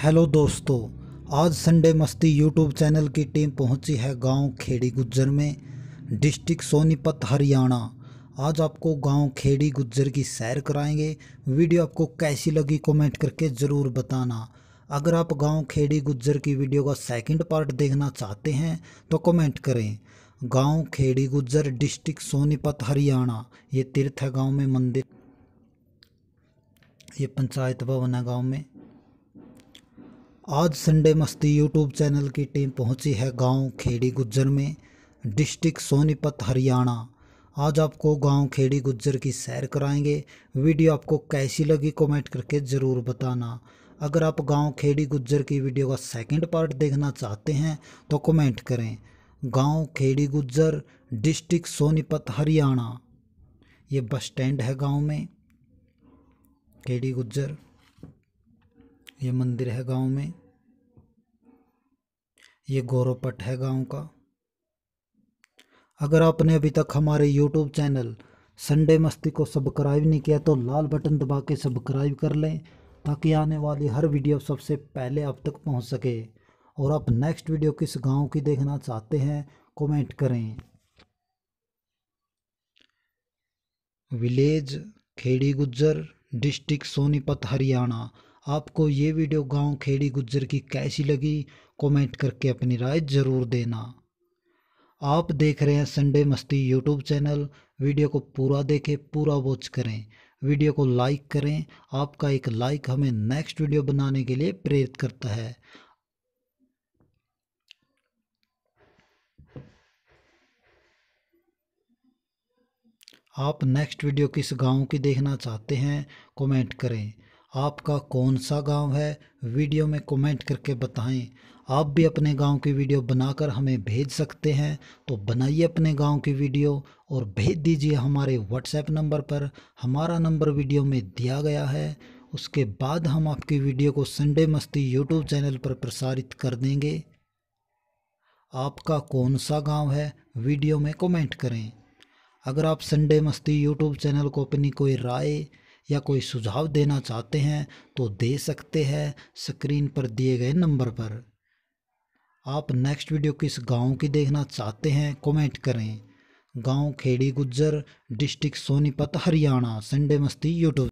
hello दोस्तों आज Sunday मस्ती यूट्यूब चैनल की टीम पहुंची है गांव खेड़ी गुज्जर में डिस्ट्रिक्ट सोनीपत हरियाणा आज आपको गांव खेड़ी गुज्जर की सैर कराएंगे वीडियो आपको कैसी लगी कमेंट करके ज़रूर बताना अगर आप गांव खेड़ी गुज्जर की वीडियो का सेकंड पार्ट देखना चाहते हैं तो कमेंट करें गांव खेड़ी गुज्जर डिस्ट्रिक्ट सोनीपत हरियाणा ये तीर्थ है गाँव में मंदिर ये पंचायत भवन है गाँव में आज संडे मस्ती यूट्यूब चैनल की टीम पहुंची है गांव खेड़ी गुज्जर में डिस्ट्रिक्ट सोनीपत हरियाणा आज आपको गांव खेड़ी गुज्जर की सैर कराएंगे वीडियो आपको कैसी लगी कमेंट करके ज़रूर बताना अगर आप गांव खेड़ी गुज्जर की वीडियो का सेकंड पार्ट देखना चाहते हैं तो कमेंट करें गांव खेड़ी गुज्जर डिस्ट्रिक्ट सोनीपत हरियाणा ये बस स्टैंड है गाँव में खेड़ी गुज्जर ये मंदिर है गांव में ये गौरवपट है गांव का अगर आपने अभी तक हमारे यूट्यूब चैनल संडे मस्ती को सब्सक्राइब नहीं किया तो लाल बटन दबा के सब्सक्राइब कर लें ताकि आने वाली हर वीडियो सबसे पहले आप तक पहुंच सके और आप नेक्स्ट वीडियो किस गांव की देखना चाहते हैं कमेंट करें विलेज खेड़ी गुज्जर डिस्ट्रिक्ट सोनीपत हरियाणा आपको ये वीडियो गांव खेड़ी गुज्जर की कैसी लगी कमेंट करके अपनी राय ज़रूर देना आप देख रहे हैं संडे मस्ती यूट्यूब चैनल वीडियो को पूरा देखें पूरा वॉच करें वीडियो को लाइक करें आपका एक लाइक हमें नेक्स्ट वीडियो बनाने के लिए प्रेरित करता है आप नेक्स्ट वीडियो किस गांव की देखना चाहते हैं कमेंट करें आपका कौन सा गांव है वीडियो में कमेंट करके बताएं आप भी अपने गांव की वीडियो बनाकर हमें भेज सकते हैं तो बनाइए अपने गांव की वीडियो और भेज दीजिए हमारे व्हाट्सएप नंबर पर हमारा नंबर वीडियो में दिया गया है उसके बाद हम आपकी वीडियो को संडे मस्ती यूट्यूब चैनल पर प्रसारित कर देंगे आपका कौन सा गांव है वीडियो में कमेंट करें अगर आप संडे मस्ती यूट्यूब चैनल को अपनी कोई राय या कोई सुझाव देना चाहते हैं तो दे सकते हैं स्क्रीन पर दिए गए नंबर पर आप नेक्स्ट वीडियो किस गांव की देखना चाहते हैं कमेंट करें गांव खेड़ी गुज्जर डिस्ट्रिक्ट सोनीपत हरियाणा संडे मस्ती यूट्यूब